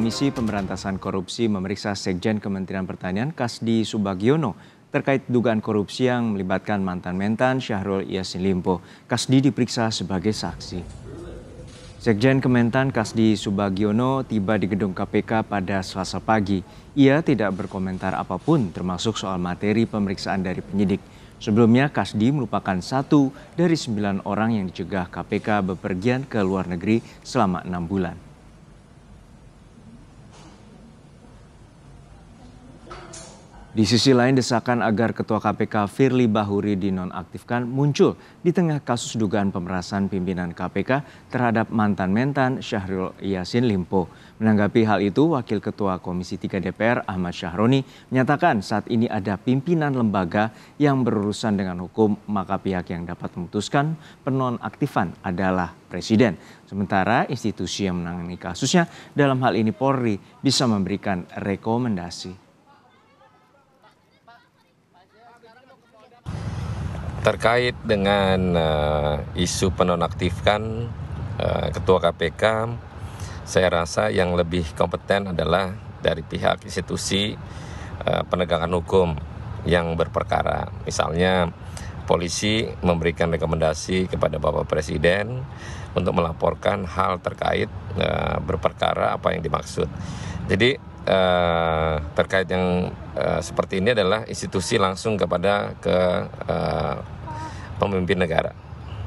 Komisi Pemberantasan Korupsi memeriksa Sekjen Kementerian Pertanian Kasdi Subagiono terkait dugaan korupsi yang melibatkan mantan mentan Syahrul Yassin Limpo. Kasdi diperiksa sebagai saksi. Sekjen Kementan Kasdi Subagiono tiba di gedung KPK pada selasa pagi. Ia tidak berkomentar apapun termasuk soal materi pemeriksaan dari penyidik. Sebelumnya Kasdi merupakan satu dari sembilan orang yang dicegah KPK bepergian ke luar negeri selama enam bulan. Di sisi lain, desakan agar Ketua KPK Firly Bahuri dinonaktifkan muncul di tengah kasus dugaan pemerasan pimpinan KPK terhadap mantan-mentan Syahrul Yasin Limpo. Menanggapi hal itu, Wakil Ketua Komisi 3 DPR Ahmad Syahroni menyatakan saat ini ada pimpinan lembaga yang berurusan dengan hukum, maka pihak yang dapat memutuskan penonaktifan adalah Presiden. Sementara institusi yang menangani kasusnya dalam hal ini Polri bisa memberikan rekomendasi. Terkait dengan uh, isu penonaktifkan uh, Ketua KPK, saya rasa yang lebih kompeten adalah dari pihak institusi uh, penegakan hukum yang berperkara. Misalnya polisi memberikan rekomendasi kepada Bapak Presiden untuk melaporkan hal terkait uh, berperkara apa yang dimaksud. Jadi uh, terkait yang uh, seperti ini adalah institusi langsung kepada ke uh, pemimpin negara.